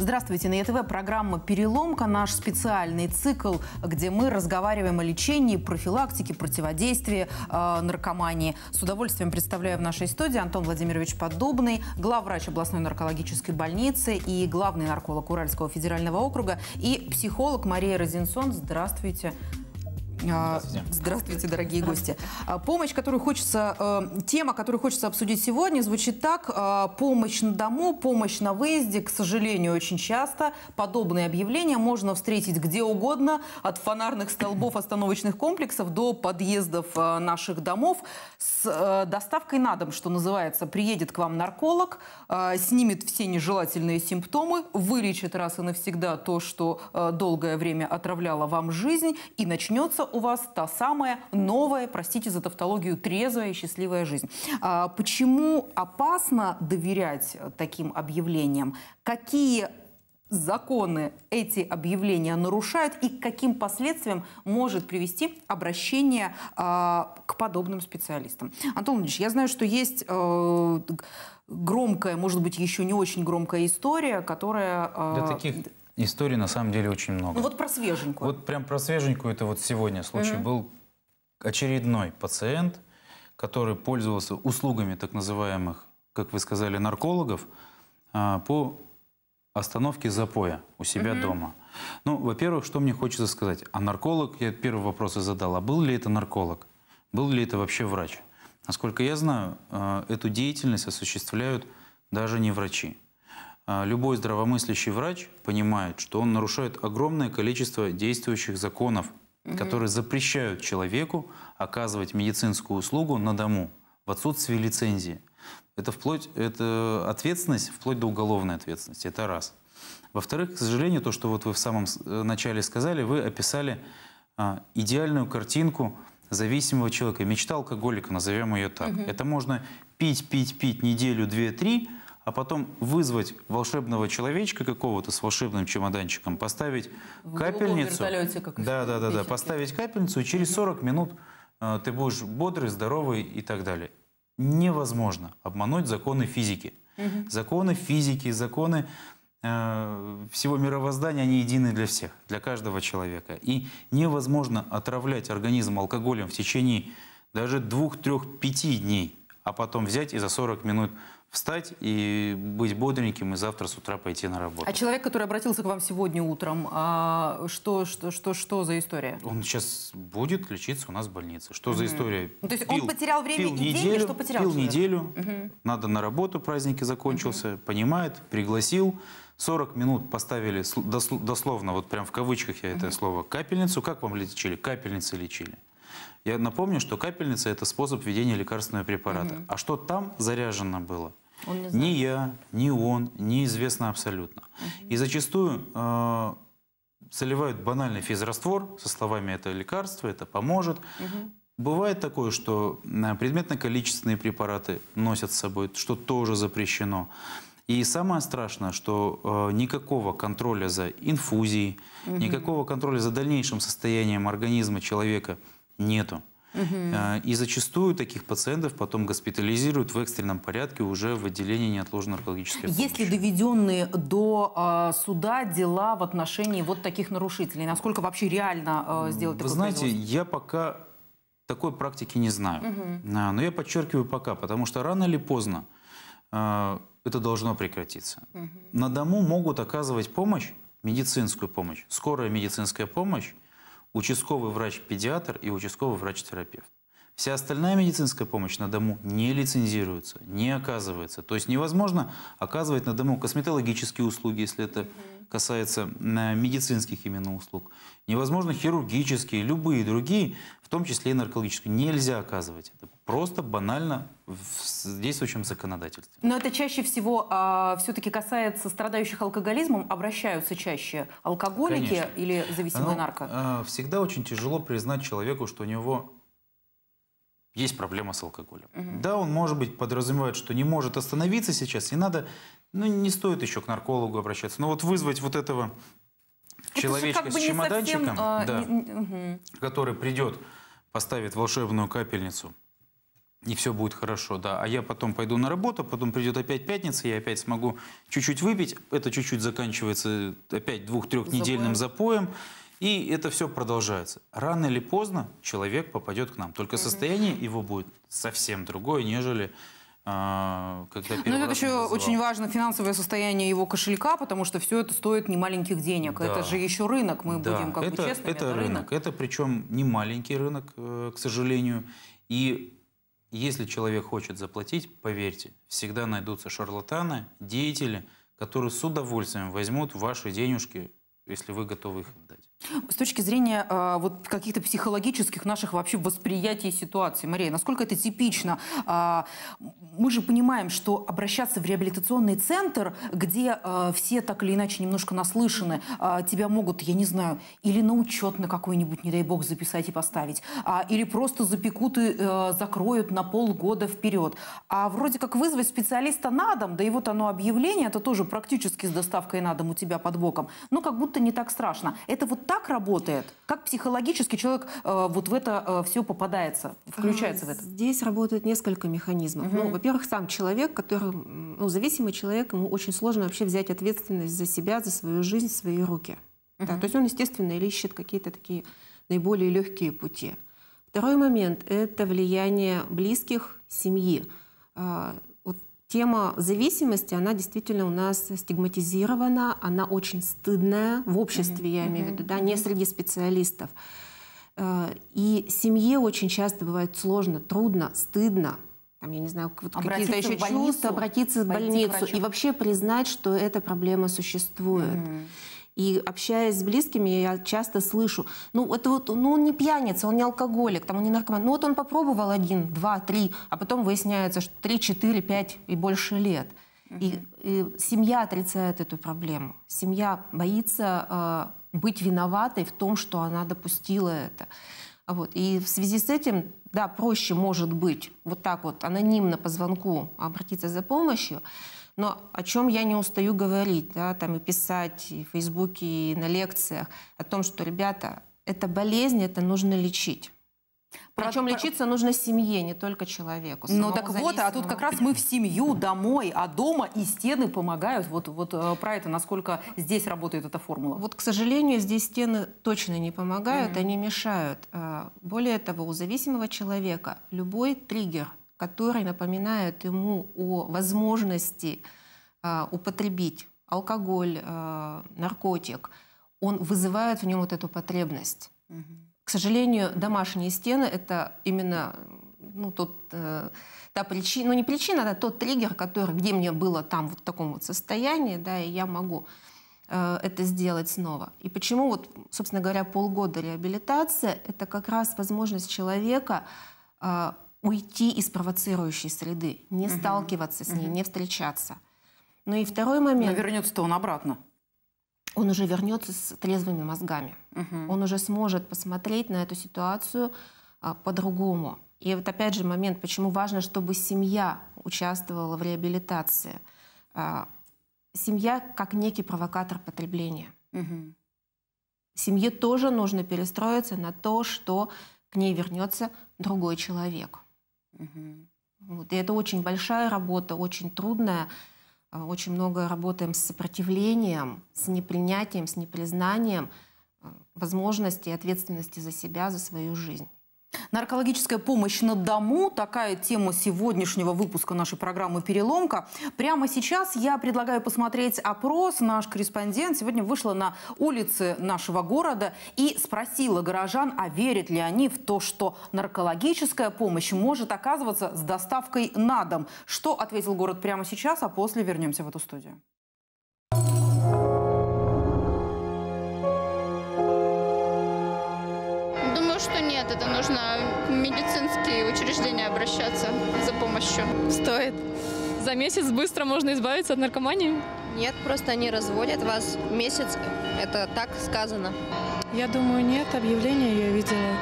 Здравствуйте, на ЕТВ программа «Переломка», наш специальный цикл, где мы разговариваем о лечении, профилактике, противодействии э, наркомании. С удовольствием представляю в нашей студии Антон Владимирович Поддубный, главврач областной наркологической больницы и главный нарколог Уральского федерального округа и психолог Мария Розинсон. Здравствуйте. А, здравствуйте. Здравствуйте, дорогие гости. А, помощь, которую хочется, э, тема, которую хочется обсудить сегодня, звучит так. А, помощь на дому, помощь на выезде, к сожалению, очень часто. Подобные объявления можно встретить где угодно, от фонарных столбов остановочных комплексов до подъездов э, наших домов с э, доставкой на дом, что называется. Приедет к вам нарколог, снимет все нежелательные симптомы, вылечит раз и навсегда то, что долгое время отравляло вам жизнь, и начнется у вас та самая новая, простите за тавтологию, трезвая и счастливая жизнь. А, почему опасно доверять таким объявлениям? Какие законы эти объявления нарушают и к каким последствиям может привести обращение э, к подобным специалистам. Антон Владимирович, я знаю, что есть э, громкая, может быть, еще не очень громкая история, которая... Э, да таких историй на самом деле очень много. Ну вот про свеженькую. Вот прям про свеженькую, это вот сегодня случай угу. был очередной пациент, который пользовался услугами так называемых, как вы сказали, наркологов а, по остановке запоя у себя угу. дома. Ну, во-первых, что мне хочется сказать. А нарколог, я первый вопрос и задал, а был ли это нарколог? Был ли это вообще врач? Насколько я знаю, а, эту деятельность осуществляют даже не врачи. А, любой здравомыслящий врач понимает, что он нарушает огромное количество действующих законов, угу. которые запрещают человеку оказывать медицинскую услугу на дому в отсутствии лицензии. Это, вплоть, это ответственность вплоть до уголовной ответственности. Это раз. Во-вторых, к сожалению, то, что вот вы в самом э, начале сказали, вы описали а, идеальную картинку зависимого человека, мечта алкоголика, назовем ее так. Угу. Это можно пить, пить, пить неделю, две, три – а потом вызвать волшебного человечка какого-то с волшебным чемоданчиком, поставить в капельницу. как да, да, да, да, поставить капельницу, и через 40 минут э, ты будешь бодрый, здоровый и так далее. Невозможно обмануть законы физики. Угу. Законы физики, законы э, всего мировоздания, они едины для всех, для каждого человека. И невозможно отравлять организм алкоголем в течение даже двух, трех, пяти дней, а потом взять и за 40 минут встать и быть бодреньким и завтра с утра пойти на работу. А человек, который обратился к вам сегодня утром, а что, что, что, что за история? Он сейчас будет лечиться у нас в больнице. Что mm -hmm. за история? Ну, то есть пил, он потерял время пил и неделю, деньги, что потерял? Пил неделю, mm -hmm. надо на работу, праздники закончился, mm -hmm. понимает, пригласил. 40 минут поставили, дословно, вот прям в кавычках я это mm -hmm. слово, капельницу. Как вам лечили? Капельницы лечили. Я напомню, что капельница – это способ введения лекарственного препарата. Mm -hmm. А что там заряжено было? Он не знает. ни я, ни он, неизвестно абсолютно. Угу. И зачастую э, заливают банальный физраствор со словами «это лекарство», «это поможет». Угу. Бывает такое, что э, предметно-количественные препараты носят с собой, что тоже запрещено. И самое страшное, что э, никакого контроля за инфузией, угу. никакого контроля за дальнейшим состоянием организма человека нету. Угу. И зачастую таких пациентов потом госпитализируют в экстренном порядке уже в отделении неотложной наркологической помощи. Есть ли доведенные до а, суда дела в отношении вот таких нарушителей? Насколько вообще реально а, сделать Вы знаете, я пока такой практики не знаю. Угу. Но я подчеркиваю пока, потому что рано или поздно это должно прекратиться. Угу. На дому могут оказывать помощь, медицинскую помощь, скорая медицинская помощь, участковый врач-педиатр и участковый врач-терапевт. Вся остальная медицинская помощь на дому не лицензируется, не оказывается. То есть невозможно оказывать на дому косметологические услуги, если это касается э, медицинских именно услуг. Невозможно хирургические, любые другие, в том числе и наркологические. Нельзя оказывать это. Просто банально в действующем законодательстве. Но это чаще всего а, все-таки касается страдающих алкоголизмом, обращаются чаще алкоголики Конечно. или зависимые ну, нарко? Э, всегда очень тяжело признать человеку, что у него есть проблема с алкоголем. Угу. Да, он, может быть, подразумевает, что не может остановиться сейчас, не надо, ну, не стоит еще к наркологу обращаться. Но вот вызвать вот этого это человечка как бы с чемоданчиком, совсем, а, да, угу. который придет, поставит волшебную капельницу, и все будет хорошо, да. А я потом пойду на работу, потом придет опять пятница, я опять смогу чуть-чуть выпить, это чуть-чуть заканчивается опять двух-трехнедельным запоем. запоем и это все продолжается. Рано или поздно человек попадет к нам. Только состояние его будет совсем другое, нежели а, когда ну, это еще называл. очень важно финансовое состояние его кошелька, потому что все это стоит не маленьких денег. Да. Это же еще рынок, мы да. будем как это, бы честными. Это, это рынок. рынок. Это причем не маленький рынок, э, к сожалению. И если человек хочет заплатить, поверьте, всегда найдутся шарлатаны, деятели, которые с удовольствием возьмут ваши денежки, если вы готовы их отдать. С точки зрения э, вот каких-то психологических наших вообще восприятий ситуации, Мария, насколько это типично? Э, мы же понимаем, что обращаться в реабилитационный центр, где э, все так или иначе немножко наслышаны, э, тебя могут, я не знаю, или на учет на какой-нибудь, не дай бог, записать и поставить, э, или просто запекут и э, закроют на полгода вперед. А вроде как вызвать специалиста на дом, да и вот оно объявление, это тоже практически с доставкой на дом у тебя под боком, но как будто не так страшно. Это вот так работает? Как психологически человек э, вот в это э, все попадается, включается а, в это? Здесь работает несколько механизмов. Угу. Ну, во-первых, сам человек, который, ну, зависимый человек, ему очень сложно вообще взять ответственность за себя, за свою жизнь, свои руки. Угу. Да, то есть он, естественно, ищет какие-то такие наиболее легкие пути. Второй момент – это влияние близких, семьи. А, Тема зависимости, она действительно у нас стигматизирована, она очень стыдная в обществе, mm-hmm. я имею в виду, да, не среди специалистов. Э, и семье очень часто бывает сложно, трудно, стыдно, там, я не знаю, вот какие-то еще чувства, обратиться в больницу и вообще признать, что эта проблема существует. Mm-hmm. И общаясь с близкими, я часто слышу, ну, это вот, ну, он не пьяница, он не алкоголик, там, он не наркоман. Ну, вот он попробовал один, два, три, а потом выясняется, что три, четыре, пять и больше лет. И, и семья отрицает эту проблему. Семья боится э, быть виноватой в том, что она допустила это. А вот. И в связи с этим, да, проще может быть вот так вот анонимно по звонку обратиться за помощью но о чем я не устаю говорить, да, там и писать, и в Фейсбуке, и на лекциях, о том, что, ребята, это болезнь, это нужно лечить. Причем про... лечиться нужно семье, не только человеку. Ну так вот, а тут как раз мы в семью, домой, а дома и стены помогают. Вот, вот э, про это, насколько здесь работает эта формула. Вот, к сожалению, здесь стены точно не помогают, mm-hmm. они мешают. Э, более того, у зависимого человека любой триггер – которые напоминают ему о возможности э, употребить алкоголь, э, наркотик, он вызывает в нем вот эту потребность. Угу. К сожалению, домашние стены это именно ну, тот, э, та причина, ну не причина, а тот триггер, который, где мне было там вот в таком вот состоянии, да, и я могу э, это сделать снова. И почему вот, собственно говоря, полгода реабилитация – это как раз возможность человека а, уйти из провоцирующей среды, не угу. сталкиваться с ней, угу. не встречаться. Ну и второй момент. Но вернется-то он обратно. Он уже вернется с трезвыми мозгами. Угу. Он уже сможет посмотреть на эту ситуацию а, по-другому. И вот опять же момент, почему важно, чтобы семья участвовала в реабилитации. А, семья как некий провокатор потребления. Угу. Семье тоже нужно перестроиться на то, что к ней вернется другой человек. Вот. И это очень большая работа, очень трудная. А, очень много работаем с сопротивлением, с непринятием, с непризнанием а, возможности и ответственности за себя, за свою жизнь. Наркологическая помощь на дому – такая тема сегодняшнего выпуска нашей программы «Переломка». Прямо сейчас я предлагаю посмотреть опрос. Наш корреспондент сегодня вышла на улицы нашего города и спросила горожан, а верят ли они в то, что наркологическая помощь может оказываться с доставкой на дом. Что ответил город прямо сейчас, а после вернемся в эту студию. Это нужно в медицинские учреждения обращаться за помощью. Стоит. За месяц быстро можно избавиться от наркомании? Нет, просто они разводят вас месяц. Это так сказано. Я думаю, нет. Объявление я видела.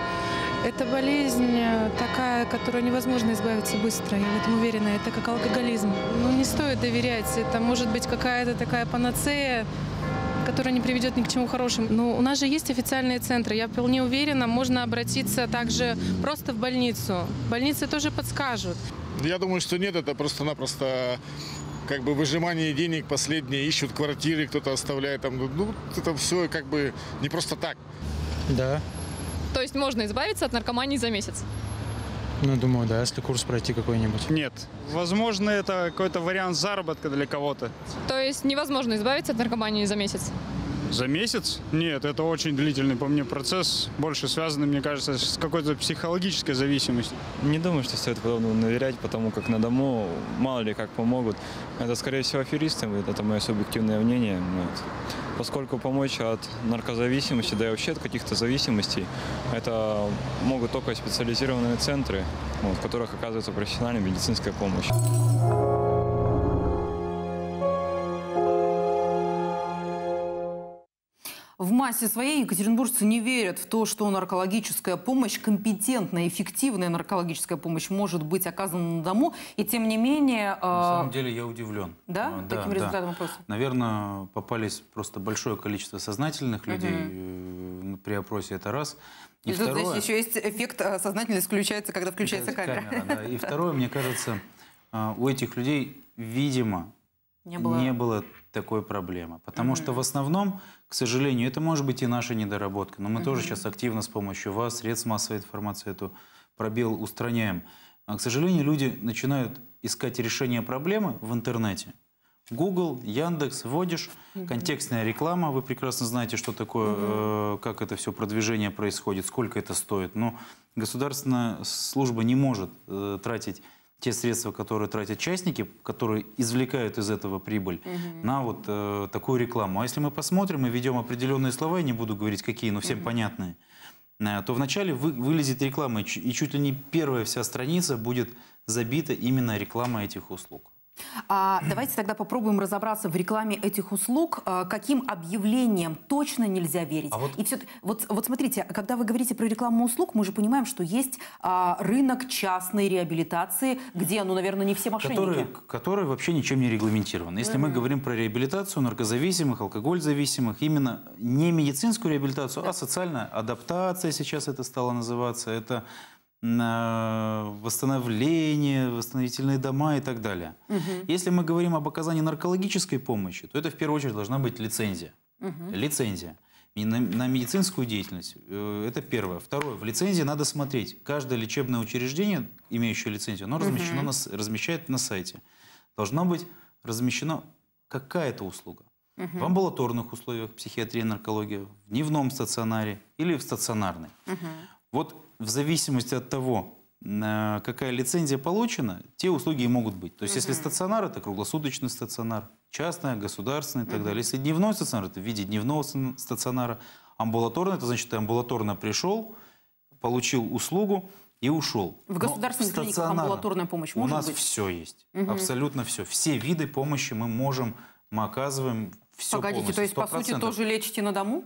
Это болезнь такая, которую невозможно избавиться быстро, я в этом уверена. Это как алкоголизм. Ну, не стоит доверять. Это может быть какая-то такая панацея, которая не приведет ни к чему хорошему. Но у нас же есть официальные центры. Я вполне уверена, можно обратиться также просто в больницу. Больницы тоже подскажут. Я думаю, что нет, это просто-напросто как бы выжимание денег последние, ищут квартиры, кто-то оставляет там. Ну, это все как бы не просто так. Да. То есть можно избавиться от наркомании за месяц? Ну, думаю, да, если курс пройти какой-нибудь. Нет. Возможно, это какой-то вариант заработка для кого-то. То есть невозможно избавиться от наркомании за месяц? За месяц? Нет, это очень длительный, по мне, процесс, больше связанный, мне кажется, с какой-то психологической зависимостью. Не думаю, что стоит подобного наверять, потому как на дому мало ли как помогут. Это, скорее всего, аферисты, это мое субъективное мнение. Поскольку помочь от наркозависимости, да и вообще от каких-то зависимостей, это могут только специализированные центры, в которых оказывается профессиональная медицинская помощь. В массе своей екатеринбуржцы не верят в то, что наркологическая помощь, компетентная, эффективная наркологическая помощь может быть оказана на дому. И тем не менее... Э... На а, самом деле я удивлен. Да? да Таким да. результатом опроса? Наверное, попались просто большое количество сознательных людей угу. при опросе. Это раз. И, и второе... здесь еще есть эффект э, сознательность исключается, когда включается камера. камера да. И второе, мне кажется, а, у этих людей, видимо, не было, не было такой проблемы. Потому mm-hmm. что в основном, к сожалению, это может быть и наша недоработка, но мы mm-hmm. тоже сейчас активно с помощью вас, средств массовой информации, эту пробел устраняем. А, к сожалению, люди начинают искать решение проблемы в интернете. Google, Яндекс, вводишь, mm-hmm. контекстная реклама, вы прекрасно знаете, что такое, mm-hmm. э, как это все продвижение происходит, сколько это стоит. Но государственная служба не может э, тратить те средства, которые тратят частники, которые извлекают из этого прибыль, угу. на вот э, такую рекламу. А если мы посмотрим и ведем определенные слова, я не буду говорить какие, но всем угу. понятные, э, то вначале вы, вылезет реклама, и чуть ли не первая вся страница будет забита именно рекламой этих услуг. А, давайте тогда попробуем разобраться в рекламе этих услуг, а, каким объявлениям точно нельзя верить. А вот... И все, вот, вот смотрите, когда вы говорите про рекламу услуг, мы же понимаем, что есть а, рынок частной реабилитации, где, ну, наверное, не все мошенники. Которые, которые вообще ничем не регламентированы. Если mm-hmm. мы говорим про реабилитацию наркозависимых, алкогользависимых, именно не медицинскую реабилитацию, да. а социальная адаптация сейчас это стало называться, это восстановление, восстановительные дома и так далее. Угу. Если мы говорим об оказании наркологической помощи, то это в первую очередь должна быть лицензия. Угу. Лицензия. На, на медицинскую деятельность. Э, это первое. Второе. В лицензии надо смотреть. Каждое лечебное учреждение, имеющее лицензию, оно размещено угу. на, размещает на сайте. Должна быть размещена какая-то услуга. Угу. В амбулаторных условиях психиатрия, наркология, в дневном стационаре или в стационарной. Угу. Вот в зависимости от того, э, какая лицензия получена, те услуги и могут быть. То есть, если стационар, это круглосуточный стационар, частная, государственная и так далее. Если дневной стационар, это в виде дневного стационара. Амбулаторный, это значит, ты амбулаторно пришел, получил услугу и ушел. В государственных клиниках амбулаторная помощь может У нас быть? все есть, угу. абсолютно все. Все виды помощи мы можем, мы оказываем все Погодите, полностью, то есть, по сути, тоже лечите на дому?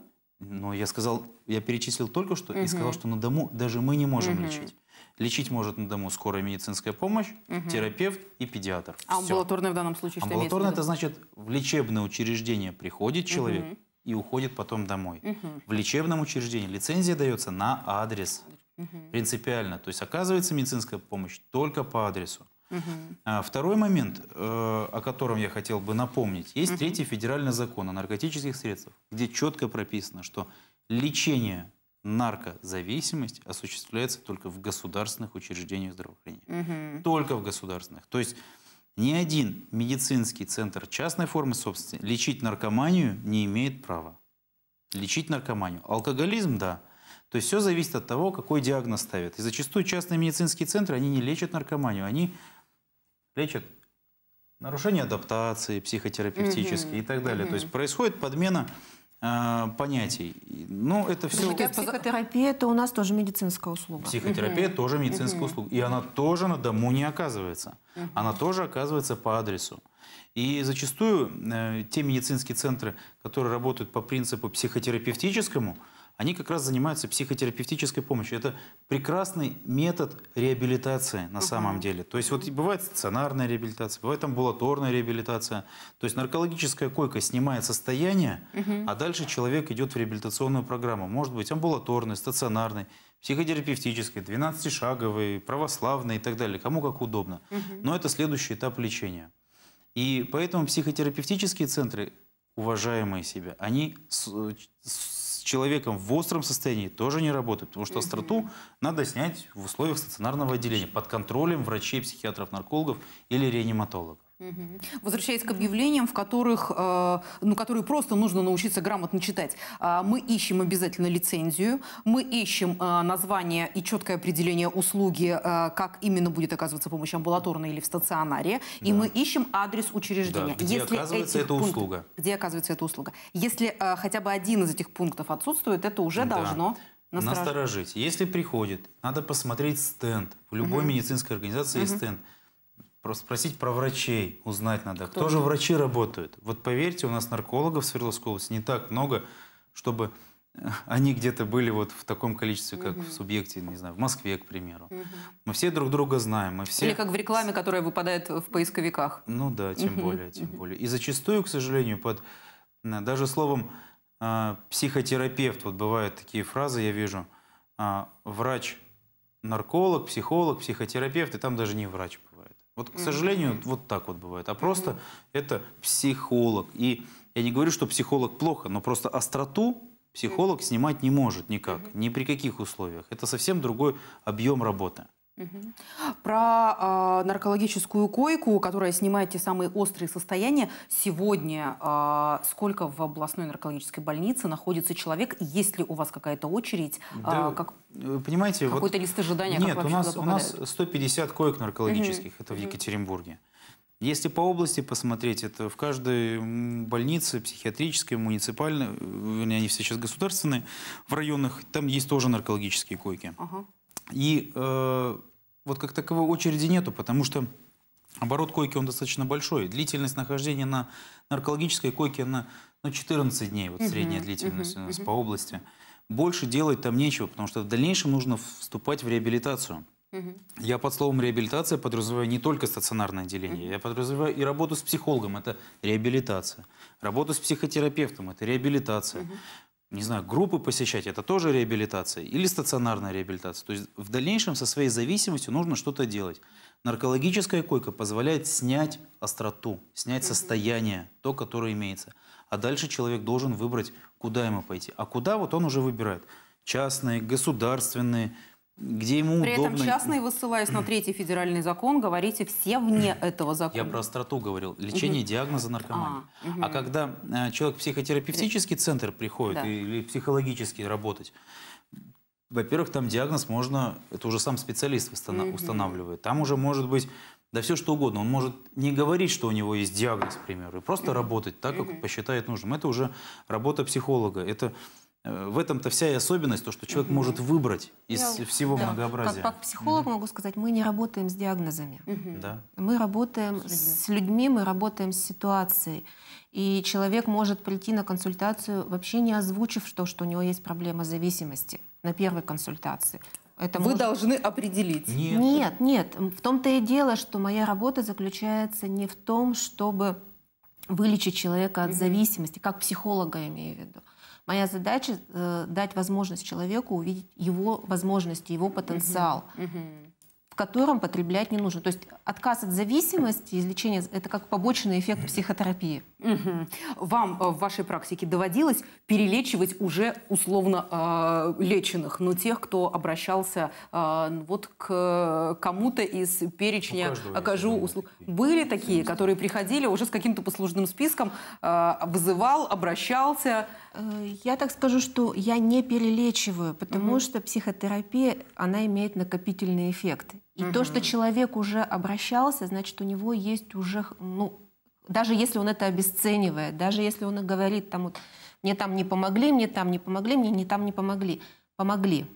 Но я сказал, я перечислил только что угу. и сказал, что на дому даже мы не можем угу. лечить. Лечить может на дому скорая медицинская помощь, угу. терапевт и педиатр. А амбулаторная в данном случае что Амбулаторная это значит в лечебное учреждение приходит человек угу. и уходит потом домой. Угу. В лечебном учреждении лицензия дается на адрес. Угу. Принципиально. То есть оказывается медицинская помощь только по адресу. Угу. второй момент, э, о котором я хотел бы напомнить, есть угу. третий федеральный закон о наркотических средствах, где четко прописано, что лечение наркозависимость осуществляется только в государственных учреждениях здравоохранения. Угу. Только в государственных. То есть ни один медицинский центр частной формы собственности лечить наркоманию не имеет права. Лечить наркоманию. Алкоголизм, да. То есть все зависит от того, какой диагноз ставят. И зачастую частные медицинские центры, они не лечат наркоманию, они лечат нарушение адаптации психотерапевтические угу. и так далее. Угу. То есть происходит подмена а, понятий. Ну, это все... Хотя а психотерапия – это у нас тоже медицинская услуга. Психотерапия угу. тоже медицинская угу. услуга. И она тоже на дому не оказывается. Угу. Она тоже оказывается по адресу. И зачастую э, те медицинские центры, которые работают по принципу психотерапевтическому – они как раз занимаются психотерапевтической помощью. Это прекрасный метод реабилитации на самом деле. То есть вот бывает стационарная реабилитация, бывает амбулаторная реабилитация. То есть наркологическая койка снимает состояние, а дальше человек идет в реабилитационную программу. Может быть амбулаторной, стационарной, психотерапевтической, 12-шаговой, православной и так далее. Кому как удобно. Но это следующий этап лечения. И поэтому психотерапевтические центры, уважаемые себя, они с человеком в остром состоянии тоже не работает, потому что остроту надо снять в условиях стационарного отделения под контролем врачей, психиатров, наркологов или реаниматологов. Возвращаясь к объявлениям, в которых, э, ну, которые просто нужно научиться грамотно читать, а, мы ищем обязательно лицензию, мы ищем э, название и четкое определение услуги, э, как именно будет оказываться помощь амбулаторной или в стационаре, да. и мы ищем адрес учреждения. Да, где Если оказывается эта пункт, услуга? Где оказывается эта услуга? Если хотя бы один из этих пунктов отсутствует, это уже да. должно насторожить. насторожить. Если приходит, надо посмотреть стенд. В любой угу. медицинской организации угу. есть стенд Просто спросить про врачей, узнать надо. Кто, Кто же врачи работают? Вот поверьте, у нас наркологов в Свердловской области не так много, чтобы э, они где-то были вот в таком количестве, как угу. в субъекте, не знаю, в Москве, к примеру. Угу. Мы все друг друга знаем, мы все... Или как в рекламе, которая выпадает в поисковиках. Ну да, тем угу. более, тем более. И зачастую, к сожалению, под э, даже словом э, психотерапевт, вот бывают такие фразы, я вижу, врач, нарколог, психолог, психотерапевт, и там даже не врач вот, к сожалению, вот так вот бывает. А просто это психолог. И я не говорю, что психолог плохо, но просто остроту психолог снимать не может никак, ни при каких условиях. Это совсем другой объем работы. Про э, наркологическую койку, которая снимает те самые острые состояния, сегодня э, сколько в областной наркологической больнице находится человек? Есть ли у вас какая-то очередь? А, да, э, как, вы понимаете, какой-то вот лист ожидания? Нет, у нас у нас 150 коек наркологических, угу. это в Екатеринбурге. Если по области посмотреть, это в каждой больнице, психиатрической, муниципальной, э, вернее, они все сейчас государственные, в районах, там есть тоже наркологические койки. Ага. И э, вот как таковой очереди нету, потому что оборот койки, он достаточно большой. Длительность нахождения на наркологической койке, она ну, 14 дней, вот угу, средняя длительность угу, у нас угу. по области. Больше делать там нечего, потому что в дальнейшем нужно вступать в реабилитацию. Угу. Я под словом реабилитация подразумеваю не только стационарное отделение, угу. я подразумеваю и работу с психологом, это реабилитация. Работу с психотерапевтом, это реабилитация. Угу не знаю, группы посещать, это тоже реабилитация, или стационарная реабилитация. То есть в дальнейшем со своей зависимостью нужно что-то делать. Наркологическая койка позволяет снять остроту, снять состояние, то, которое имеется. А дальше человек должен выбрать, куда ему пойти. А куда вот он уже выбирает. Частные, государственные, где ему При удобно. этом частные, высылаясь на третий федеральный закон, говорите все вне этого закона. Я про остроту говорил. Лечение угу. диагноза наркомании. А, угу. а когда э, человек в психотерапевтический центр приходит да. или психологически работать, во-первых, там диагноз можно, это уже сам специалист устанавливает. Угу. Там уже может быть да все что угодно. Он может не говорить, что у него есть диагноз, к примеру, и просто работать так, как посчитает нужным. Это уже работа психолога. Это Э, в этом-то вся и особенность, то, что человек угу. может выбрать из Я, всего да. многообразия. Как, как психолог угу. могу сказать, мы не работаем с диагнозами. Угу. Да. Мы работаем с людьми. мы работаем с ситуацией. И человек может прийти на консультацию, вообще не озвучив то, что у него есть проблема зависимости на первой консультации. Это Вы может... должны определить. Нет. нет, нет. В том-то и дело, что моя работа заключается не в том, чтобы вылечить человека от зависимости, как психолога я имею в виду, Моя задача э, дать возможность человеку увидеть его возможности, его потенциал. Угу. в котором потреблять не нужно. То есть отказ от зависимости, излечение – это как побочный эффект психотерапии. Угу. Вам э, в вашей практике доводилось перелечивать уже условно э, леченных, но ну, тех, кто обращался э, вот к кому-то из перечня окажу э, услуг. Были такие, которые приходили уже с каким-то послужным списком, э, вызывал, обращался? Э, я так скажу, что я не перелечиваю, потому угу. что психотерапия, она имеет накопительный эффект. И угу. то, что человек уже обращался, значит, у него есть уже ну, даже если он это обесценивает, даже если он говорит, там, вот, мне там не помогли, мне там не помогли, мне не там не помогли, помогли.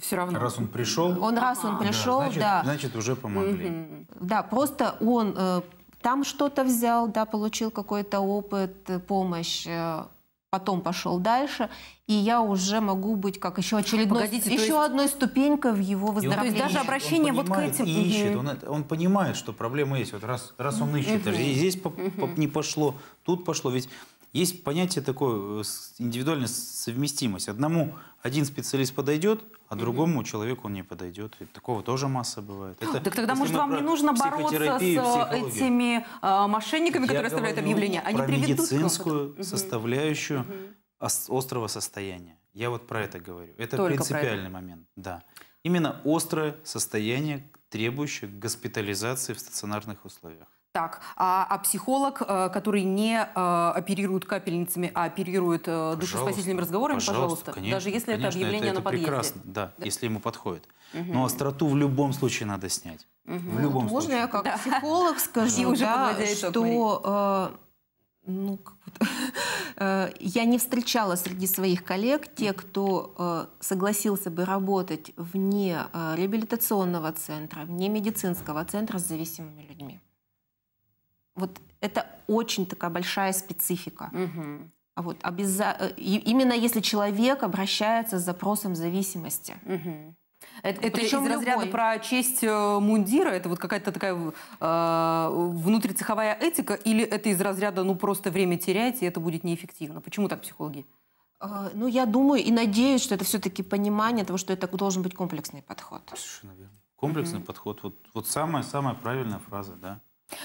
Все равно. Раз он пришел. Он раз он пришел, да. Значит, да. значит уже помогли. Угу. Да, просто он э, там что-то взял, да, получил какой-то опыт, э, помощь. Э, потом пошел дальше, и я уже могу быть как еще очередной, Погодите, еще есть... одной ступенькой в его выздоровлении. То есть даже обращение вот к этим... И ищет, он, он понимает, что проблема есть. Вот раз, раз он ищет, угу. А и здесь угу. не пошло, тут пошло. Ведь есть понятие такое, э, индивидуальная совместимость. Одному один специалист подойдет, а другому mm-hmm. человеку он не подойдет. И такого тоже масса бывает. Это, так тогда, может, вам не нужно бороться с э, этими э, мошенниками, Я которые оставляют объявления? Они про медицинскую составляющую mm-hmm. острого состояния. Я вот про это говорю. Это Только принципиальный это. момент. Да. Именно острое состояние, требующее госпитализации в стационарных условиях. Так, а, а психолог, э, который не а, оперирует капельницами, а оперирует э, а, душеспасительными разговорами, пожалуйста, пожалуйста конечно, даже если конечно, это объявление это, это на подъезде. прекрасно, да, да, если ему подходит. Угу. Но остроту в любом случае надо снять. Угу. В любом Можно случае. я как да. психолог скажу, да, что... Ну, я не встречала среди своих коллег те, кто согласился бы работать вне реабилитационного центра, вне медицинского центра с зависимыми людьми вот это очень такая большая специфика. Угу. Вот, обяза... Э, именно если человек обращается с запросом зависимости. Угу. Это, это Причем из разряда про честь э, мундира, это вот какая-то такая э, внутрицеховая этика, или это из разряда, ну просто время терять и это будет неэффективно? Почему так психологи? Э, ну, я думаю и надеюсь, что это все-таки понимание того, что это должен быть комплексный подход. Совершенно верно. Комплексный угу. подход, вот, вот самая-самая правильная фраза, да.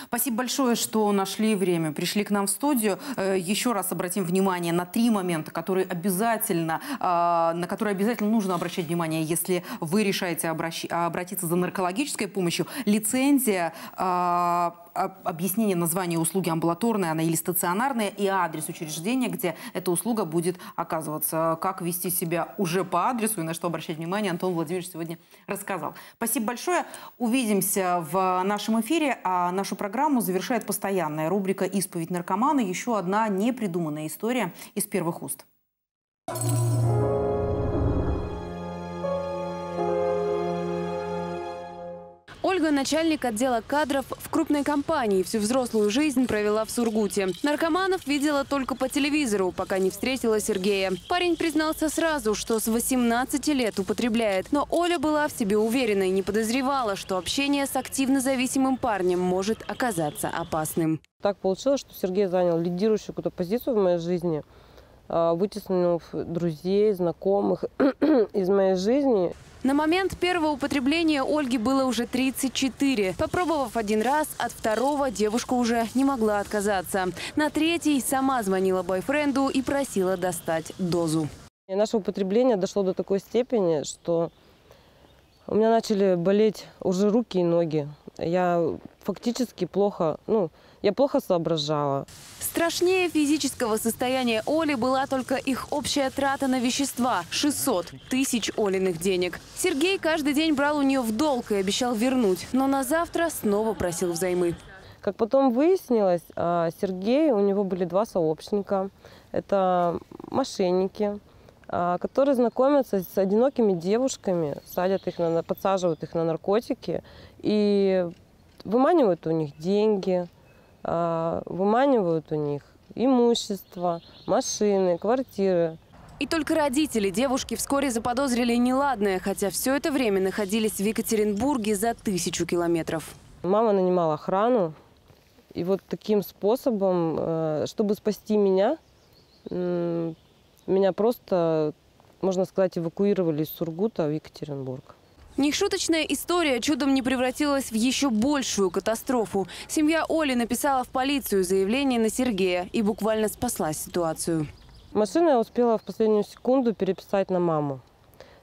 Спасибо большое, что нашли время, пришли к нам в студию. Э, еще раз обратим внимание на три момента, которые обязательно, а, на которые обязательно нужно обращать внимание, если вы решаете обратиться за наркологической помощью. Лицензия а, объяснение названия услуги амбулаторная она или стационарная и адрес учреждения, где эта услуга будет оказываться. Как вести себя уже по адресу и на что обращать внимание, Антон Владимирович сегодня рассказал. Спасибо большое. Увидимся в нашем эфире. А нашу программу завершает постоянная рубрика «Исповедь наркомана». Еще одна непридуманная история из первых уст. Thank you. Подруга начальник отдела кадров в крупной компании всю взрослую жизнь провела в Сургуте. Наркоманов видела только по телевизору, пока не встретила Сергея. Парень признался сразу, что с 18 лет употребляет. Но Оля была в себе уверена и не подозревала, что общение с активно зависимым парнем может оказаться опасным. Так получилось, что Сергей занял лидирующую какую-то позицию в моей жизни а, – вытеснив друзей, знакомых из моей жизни. На момент первого употребления Ольги было уже 34. Попробовав один раз, от второго девушка уже не могла отказаться. На третий сама звонила бойфренду и просила достать дозу. И наше употребление дошло до такой степени, что у меня начали болеть уже руки и ноги. Я фактически плохо, ну, я плохо соображала. Страшнее физического состояния Оли была только их общая трата на вещества – 600 тысяч Олиных денег. Сергей каждый день брал у нее в долг и обещал вернуть, но на завтра снова просил взаймы. Как потом выяснилось, а, Сергей, у него были два сообщника. Это мошенники, а, которые знакомятся с одинокими девушками, садят их на, подсаживают их на наркотики и выманивают у них деньги, а, выманивают у них имущество, машины, квартиры. И только родители девушки вскоре заподозрили неладное, хотя все это время находились в Екатеринбурге за тысячу километров. Мама нанимала охрану, и вот таким способом, э, чтобы спасти меня, меня просто, можно сказать, эвакуировали из Сургута в Екатеринбург. Нешуточная история чудом не превратилась в еще большую катастрофу. Семья Оли написала в полицию заявление на Сергея и буквально спасла ситуацию. Машина я успела в последнюю секунду переписать на маму.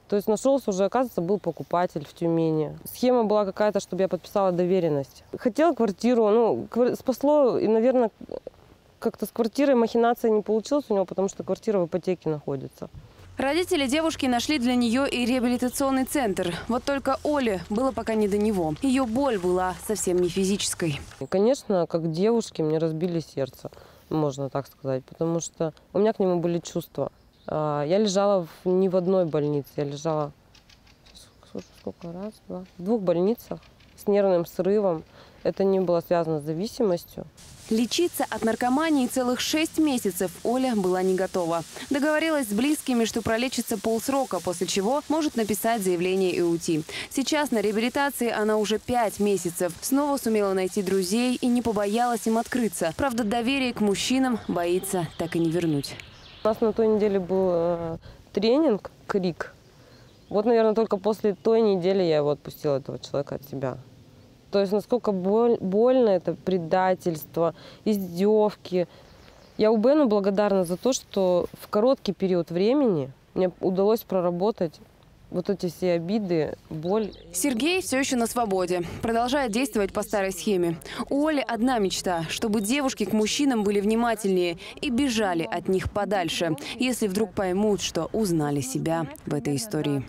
То есть нашелся уже, оказывается, был покупатель в Тюмени. Схема была какая-то, чтобы я подписала доверенность. Хотел квартиру, ну, спасло, и, наверное, как-то с квартирой махинация не получилась у него, потому что квартира в ипотеке находится. Родители девушки нашли для нее и реабилитационный центр. Вот только Оле было пока не до него. Ее боль была совсем не физической. Конечно, как девушке мне разбили сердце, можно так сказать, потому что у меня к нему были чувства. А, я лежала не в одной больнице, я лежала сколько раз, два, в двух больницах с нервным срывом это не было связано с зависимостью. Лечиться от наркомании целых шесть месяцев Оля была не готова. Договорилась с близкими, что пролечится полсрока, после чего может написать заявление и уйти. Сейчас на реабилитации она уже пять месяцев. Снова сумела найти друзей и не побоялась им открыться. Правда, доверие к мужчинам боится так и не вернуть. У нас на той неделе был э, тренинг «Крик». Вот, наверное, только после той недели я его отпустила, этого человека, от себя то есть насколько боль, больно это предательство, издевки. Я у Бену благодарна за то, что в короткий период времени мне удалось проработать вот эти все обиды, боль. Сергей все еще на свободе. Продолжает действовать по старой схеме. У Оли одна мечта, чтобы девушки к мужчинам были внимательнее и бежали от них подальше, если вдруг поймут, что узнали себя в этой истории.